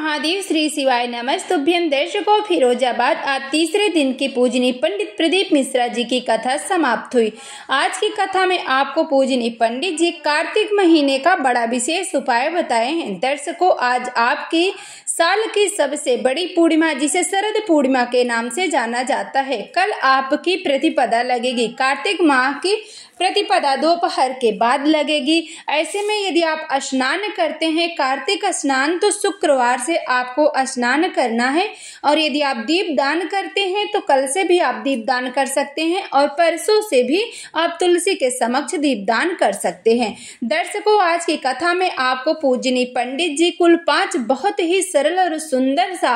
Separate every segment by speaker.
Speaker 1: महादेव श्री शिवाय नमस्तुभ्यम दर्शकों फिरोजाबाद आज तीसरे दिन की पूजनी पंडित प्रदीप मिश्रा जी की कथा समाप्त हुई आज की कथा में आपको पूजनी पंडित जी कार्तिक महीने का बड़ा विशेष उपाय बताए हैं दर्शकों आज आपकी साल की सबसे बड़ी पूर्णिमा जिसे शरद पूर्णिमा के नाम से जाना जाता है कल आपकी प्रतिपदा लगेगी कार्तिक माह की प्रतिपदा दोपहर के बाद लगेगी ऐसे में यदि आप स्नान करते हैं कार्तिक स्नान तो शुक्रवार से आपको स्नान करना है और यदि आप दीप दान करते हैं तो कल से भी आप दीप दान कर सकते हैं और परसों से भी आप तुलसी के समक्ष दीप दान कर सकते हैं दर्शकों आज की कथा में आपको पूजनी पंडित जी कुल पांच बहुत ही सरल और सुंदर सा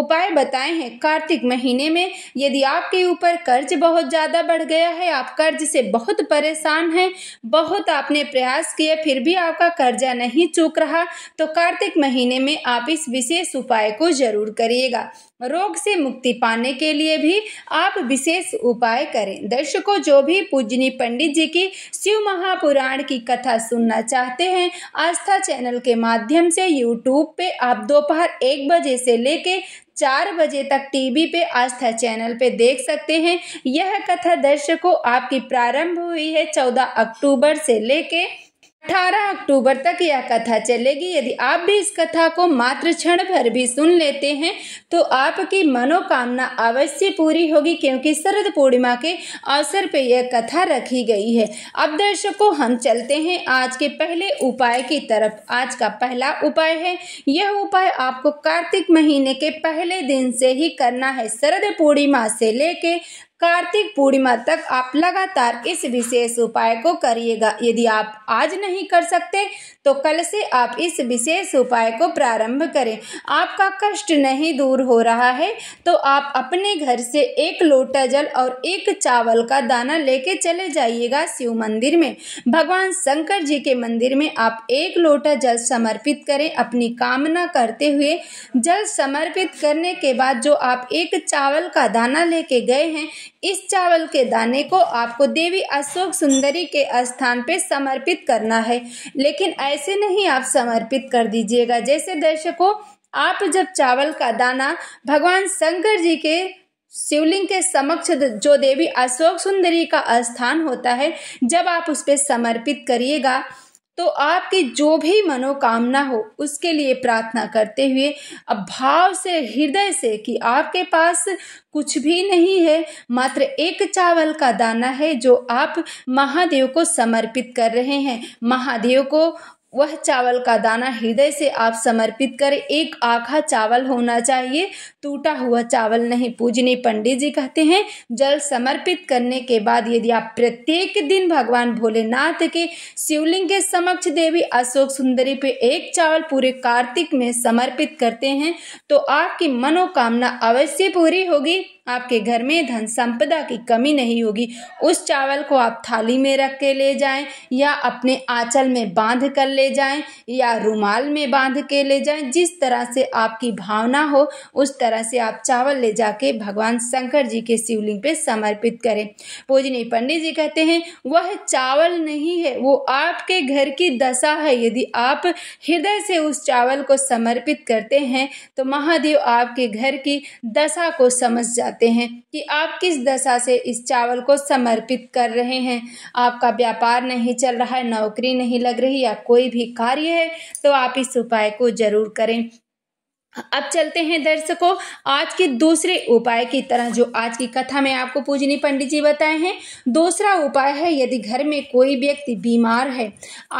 Speaker 1: उपाय बताए हैं कार्तिक महीने में यदि आपके ऊपर कर्ज बहुत ज्यादा बढ़ गया है आप कर्ज से बहुत पर परेशान हैं बहुत आपने प्रयास किए फिर भी आपका कर्जा नहीं चूक रहा तो कार्तिक महीने में आप इस विशेष उपाय को जरूर करिएगा रोग से मुक्ति पाने के लिए भी आप विशेष उपाय करें दर्शकों जो भी पूजनी पंडित जी की शिव महापुराण की कथा सुनना चाहते हैं आस्था चैनल के माध्यम से यूट्यूब पे आप दोपहर एक बजे से लेके चार बजे तक टीवी पे आस्था चैनल पे देख सकते हैं यह कथा दर्शकों आपकी प्रारंभ हुई है चौदह अक्टूबर से लेके अठारह अक्टूबर तक यह कथा चलेगी यदि आप भी इस कथा को मात्र क्षण भर भी सुन लेते हैं तो आपकी मनोकामना अवश्य पूरी होगी क्योंकि शरद पूर्णिमा के अवसर पर यह कथा रखी गई है अब दर्शकों हम चलते हैं आज के पहले उपाय की तरफ आज का पहला उपाय है यह उपाय आपको कार्तिक महीने के पहले दिन से ही करना है शरद पूर्णिमा से लेके कार्तिक पूर्णिमा तक आप लगातार इस विशेष उपाय को करिएगा यदि आप आज नहीं कर सकते तो कल से आप इस विशेष उपाय को प्रारंभ करें आपका कष्ट नहीं दूर हो रहा है तो आप अपने घर से एक लोटा जल और एक चावल का दाना लेके चले जाइएगा शिव मंदिर में भगवान शंकर जी के मंदिर में आप एक लोटा जल समर्पित करें अपनी कामना करते हुए जल समर्पित करने के बाद जो आप एक चावल का दाना लेके गए हैं इस चावल के दाने को आपको देवी अशोक सुंदरी के स्थान पे समर्पित करना है लेकिन ऐसे नहीं आप समर्पित कर दीजिएगा जैसे दर्शकों आप जब चावल का दाना भगवान शंकर जी के शिवलिंग के समक्ष जो देवी अशोक सुंदरी का स्थान होता है जब आप उस पर समर्पित करिएगा तो आपकी जो भी मनोकामना हो उसके लिए प्रार्थना करते हुए अब भाव से हृदय से कि आपके पास कुछ भी नहीं है मात्र एक चावल का दाना है जो आप महादेव को समर्पित कर रहे हैं महादेव को वह चावल का दाना हृदय से आप समर्पित करें एक आखा चावल होना चाहिए टूटा हुआ चावल नहीं पूजनी पंडित जी कहते हैं जल समर्पित करने के बाद यदि आप प्रत्येक दिन भगवान भोलेनाथ के शिवलिंग के समक्ष देवी अशोक सुंदरी पे एक चावल पूरे कार्तिक में समर्पित करते हैं तो आपकी मनोकामना अवश्य पूरी होगी आपके घर में धन संपदा की कमी नहीं होगी उस चावल को आप थाली में रख के ले जाएं या अपने आंचल में बांध कर ले जाएं या रुमाल में बांध के ले जाएं जिस तरह से आपकी भावना हो उस तरह से आप चावल ले जाके भगवान शंकर जी के शिवलिंग पे समर्पित करें पूजनी पंडित जी कहते हैं वह चावल नहीं है वो आपके घर की दशा है यदि आप हृदय से उस चावल को समर्पित करते हैं तो महादेव आपके घर की दशा को समझ जाते चाहते हैं कि आप किस दशा से इस चावल को समर्पित कर रहे हैं आपका व्यापार नहीं चल रहा है नौकरी नहीं लग रही या कोई भी कार्य है तो आप इस उपाय को जरूर करें अब चलते हैं दर्शकों आज के दूसरे उपाय की तरह जो आज की कथा में आपको पूजनी पंडित जी बताए हैं दूसरा उपाय है यदि घर में कोई व्यक्ति बीमार है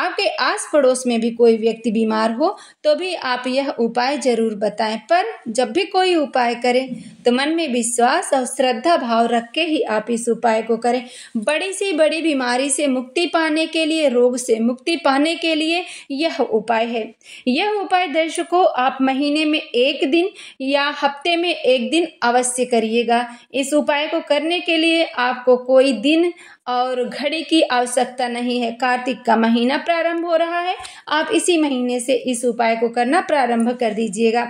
Speaker 1: आपके आस पड़ोस में भी कोई व्यक्ति बीमार हो तो भी आप यह उपाय जरूर बताएं पर जब भी कोई उपाय करें तो मन में विश्वास और श्रद्धा भाव रख के ही आप इस उपाय को करें बड़ी से बड़ी बीमारी से मुक्ति पाने के लिए रोग से मुक्ति पाने के लिए यह उपाय है यह उपाय दर्शकों आप महीने में एक दिन या हफ्ते में एक दिन अवश्य करिएगा इस उपाय को करने के लिए आपको कोई दिन और घड़ी की आवश्यकता नहीं है कार्तिक का महीना प्रारंभ हो रहा है आप इसी महीने से इस उपाय को करना प्रारंभ कर दीजिएगा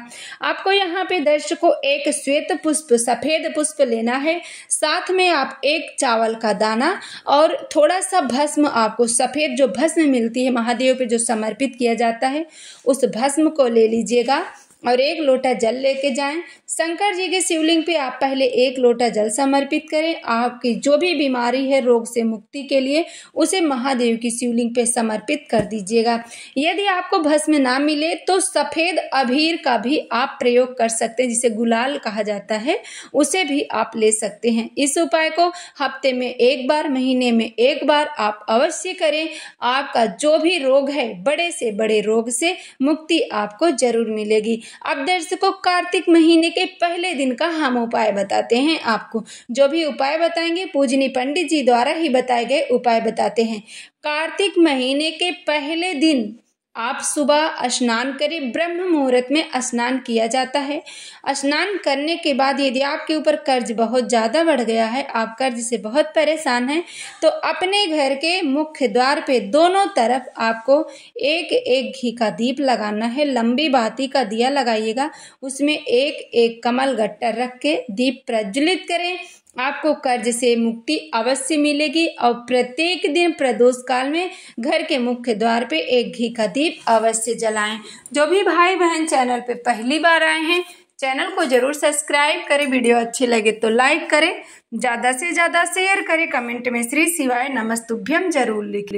Speaker 1: आपको यहाँ पे दर्शकों एक श्वेत पुष्प सफेद पुष्प लेना है साथ में आप एक चावल का दाना और थोड़ा सा भस्म आपको सफेद जो भस्म मिलती है महादेव पे जो समर्पित किया जाता है उस भस्म को ले लीजिएगा और एक लोटा जल लेके जाएं शंकर जी के शिवलिंग पे आप पहले एक लोटा जल समर्पित करें आपकी जो भी बीमारी है रोग से मुक्ति के लिए उसे महादेव की शिवलिंग पे समर्पित कर दीजिएगा यदि आपको भस्म ना मिले तो सफ़ेद अभीर का भी आप प्रयोग कर सकते हैं जिसे गुलाल कहा जाता है उसे भी आप ले सकते हैं इस उपाय को हफ्ते में एक बार महीने में एक बार आप अवश्य करें आपका जो भी रोग है बड़े से बड़े रोग से मुक्ति आपको जरूर मिलेगी अब दर्शकों कार्तिक महीने के पहले दिन का हम उपाय बताते हैं आपको जो भी उपाय बताएंगे पूजनी पंडित जी द्वारा ही बताए गए उपाय बताते हैं कार्तिक महीने के पहले दिन आप सुबह स्नान करें ब्रह्म मुहूर्त में स्नान किया जाता है स्नान करने के बाद यदि आपके ऊपर कर्ज बहुत ज़्यादा बढ़ गया है आप कर्ज से बहुत परेशान हैं तो अपने घर के मुख्य द्वार पे दोनों तरफ आपको एक एक घी का दीप लगाना है लंबी बाती का दिया लगाइएगा उसमें एक एक कमल गट्टर रख के दीप प्रज्वलित करें आपको कर्ज से मुक्ति अवश्य मिलेगी और प्रत्येक दिन प्रदोष काल में घर के मुख्य द्वार पे एक घी का दीप अवश्य जलाएं जो भी भाई बहन चैनल पे पहली बार आए हैं चैनल को जरूर सब्सक्राइब करें वीडियो अच्छी लगे तो लाइक करें ज़्यादा से ज़्यादा शेयर करें कमेंट में श्री शिवाय नमस्तुभ्यम जरूर लिख